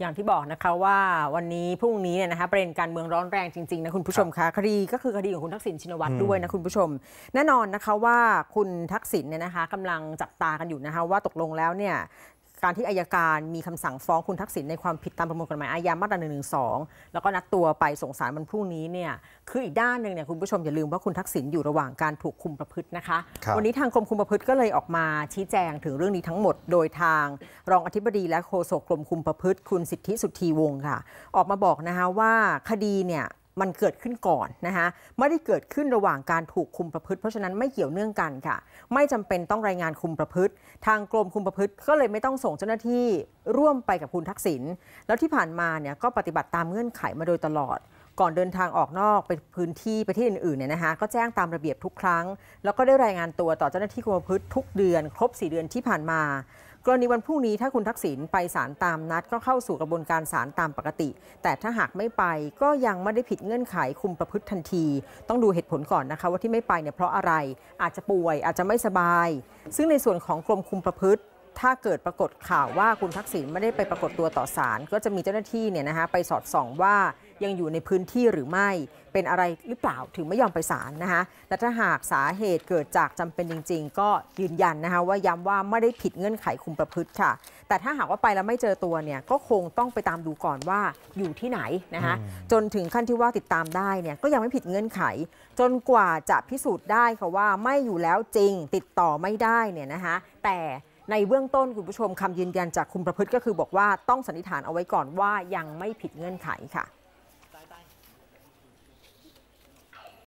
อย่างที่บอกนะคะว่าวันนี้พรุ่งนี้เนี่ยนะคะประเด็นการเมืองร้อนแรงจริง ๆ นะคุณผู้ชมคะคดีก็คือคดีของคุณทักษิณชินวัตรด้วยนะคุณผู้ชมแน่นอนนะคะว่าคุณทักษิณเนี่ยนะคะกำลังจับตากันอยู่นะคะว่าตกลงแล้วเนี่ยการที่อายการมีคำสั่งฟ้องคุณทักษิณในความผิดตามประมวลกฎหมายอาญามาตรา1นึแล้วก็นัดตัวไปส่งสารวันพรุ่งนี้เนี่ยคืออีกด้านหนึ่งเนี่ยคุณผู้ชมอย่าลืมว่าคุณทักษิณอยู่ระหว่างการถูกคุมประพฤตินะคะวันนี้ทางกรมคุมประพฤติก็เลยออกมาชี้แจงถึงเรื่องนี้ทั้งหมด โดยทางรองอธิบดีและโฆษกกรมคุมประพฤติ คุณสิทธิสุทธีวงศ์ค่ะ ออกมาบอกนะคะว่าคดีเนี่ยมันเกิดขึ้นก่อนนะคะไม่ได้เกิดขึ้นระหว่างการถูกคุมประพฤติ เพราะฉะนั้นไม่เกี่ยวเนื่องกันค่ะ ไม่จำเป็นต้องรายงานคุมประพฤติ ทางกรมคุมประพฤติ ก็เลยไม่ต้องส่งเจ้าหน้าที่ร่วมไปกับคุณทักษิณแล้วที่ผ่านมาเนี่ยก็ปฏิบัติตามเงื่อนไขมาโดยตลอด ก่อนเดินทางออกนอกไปพื้นที่ไปที่อื่นๆเนี่ยนะคะก็แจ้งตามระเบียบทุกครั้ง แล้วก็ได้รายงานตัวต่อเจ้าหน้าที่คุมประพฤติ ทุกเดือน ครบ4เดือนที่ผ่านมากรณีวันพรุ่งนี้ถ้าคุณทักษิณไปศาลตามนัดก็เข้าสู่กระบวนการศาลตามปกติ แต่ถ้าหากไม่ไปก็ยังไม่ได้ผิดเงื่อนไขคุมประพฤติทันที ต้องดูเหตุผลก่อนนะคะว่าที่ไม่ไปเนี่ยเพราะอะไรอาจจะป่วย อาจจะไม่สบาย ซึ่งในส่วนของกรมคุมประพฤติ ถ้าเกิดปรากฏข่าวว่าคุณทักษิณไม่ได้ไปปรากฏตัวต่อศาลก็จะมีเจ้าหน้าที่เนี่ยนะคะไปสอดส่อง ว่ายังอยู่ในพื้นที่หรือไม่เป็นอะไรหรือเปล่าถึงไม่ยอมไปศาลนะคะและถ้าหากสาเหตุเกิดจากจำเป็นจริง ๆ ก็ยืนยันนะคะว่าย้าว่าไม่ได้ผิดเงื่อนไขคุมประพฤติค่ะ แต่ถ้าหากว่าไปแล้วไม่เจอตัวเนี่ยก็คงต้องไปตามดูก่อนว่าอยู่ที่ไหนนะคะจนถึงขั้นที่ว่าติดตามได้เนี่ยก็ยังไม่ผิดเงื่อนไข จนกว่าจะพิสูจน์ได้ค่ะว่าไม่อยู่แล้วจริงติดต่อไม่ได้เนี่ยนะคะแต่ในเบื้องต้นคุณผู้ชมคำยืนยันจากคุณประพฤติก็คือบอกว่าต้องสันนิษฐานเอาไว้ก่อนว่ายังไม่ผิดเงื่อนไขค่ะ